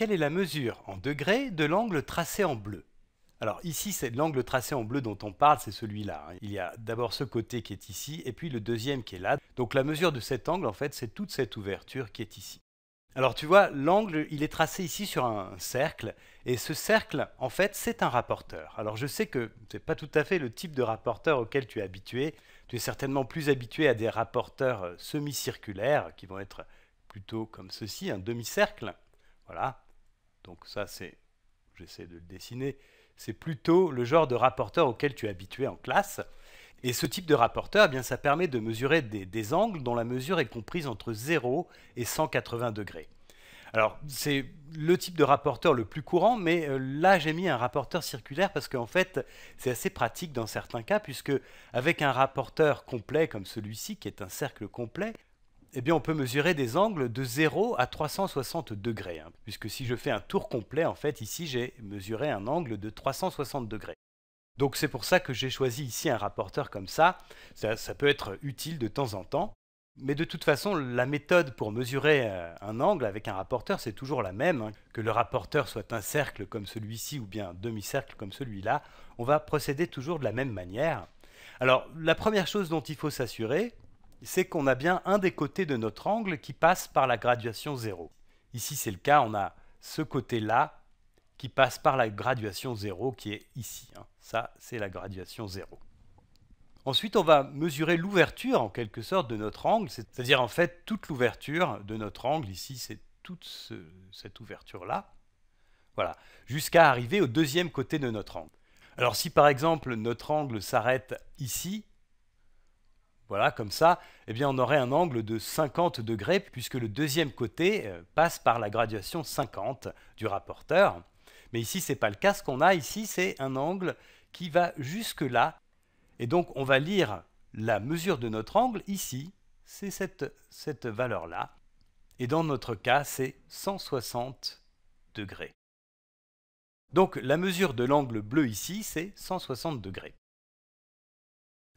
quelle est la mesure en degrés de l'angle tracé en bleu alors ici, c'est l'angle tracé en bleu dont on parle, c'est celui-là. Hein. Il y a d'abord ce côté qui est ici, et puis le deuxième qui est là. Donc la mesure de cet angle, en fait, c'est toute cette ouverture qui est ici. Alors tu vois, l'angle, il est tracé ici sur un cercle, et ce cercle, en fait, c'est un rapporteur. Alors je sais que ce n'est pas tout à fait le type de rapporteur auquel tu es habitué. Tu es certainement plus habitué à des rapporteurs euh, semi-circulaires, qui vont être plutôt comme ceci, un demi-cercle. Voilà, donc ça, c'est, j'essaie de le dessiner, c'est plutôt le genre de rapporteur auquel tu es habitué en classe. Et ce type de rapporteur, eh bien, ça permet de mesurer des, des, angles dont la mesure est comprise entre 0 et 180 degrés. Alors, c'est le type de rapporteur le plus courant, mais euh, là, j'ai mis un rapporteur circulaire parce qu'en fait, c'est assez pratique dans certains cas, puisque avec un rapporteur complet comme celui-ci, qui est un cercle complet, eh bien on peut mesurer des angles de 0 à 360 degrés, hein, puisque si je fais un tour complet, en fait, ici j'ai mesuré un angle de 360 degrés. Donc c'est pour ça que j'ai choisi ici un rapporteur comme ça. ça, peut être utile de temps en temps. Mais de toute façon, la méthode pour mesurer euh, un angle avec un rapporteur, c'est toujours la même. Hein. Que le rapporteur soit un cercle comme celui-ci ou bien un demi-cercle comme celui-là, on va procéder toujours de la même manière. Alors, la première chose dont il faut s'assurer, c'est qu'on a bien un des côtés de notre angle qui passe par la graduation 0. Ici, c'est le cas, on a ce côté-là qui passe par la graduation 0 qui est ici. Hein. Ça, c'est la graduation 0. Ensuite, on va mesurer l'ouverture en quelque sorte de notre angle, c'est-à-dire en fait toute l'ouverture de notre angle. Ici, c'est toute cette ouverture-là. Voilà, jusqu'à arriver au deuxième côté de notre angle. Alors si par exemple notre angle s'arrête ici, voilà, comme ça, eh bien, on aurait un angle de 50 degrés puisque le deuxième côté euh, passe par la graduation 50 du rapporteur. Mais ici, ce n'est pas le cas. Ce qu'on a ici, c'est un angle qui va jusque-là. Et donc, on va lire la mesure de notre angle ici. C'est cette, cette valeur-là. Et dans notre cas, c'est 160 degrés. Donc, la mesure de l'angle bleu ici, c'est 160 degrés.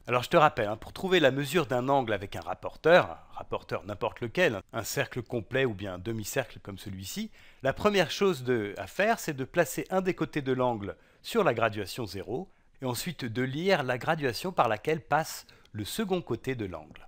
Alors je te rappelle, hein, pour trouver la mesure d'un angle avec un rapporteur, rapporteur n'importe lequel, un cercle complet ou bien un demi-cercle comme celui-ci, la première chose à faire, c'est de placer un des côtés de l'angle sur la graduation 0, et ensuite de lire la graduation par laquelle passe le second côté de l'angle.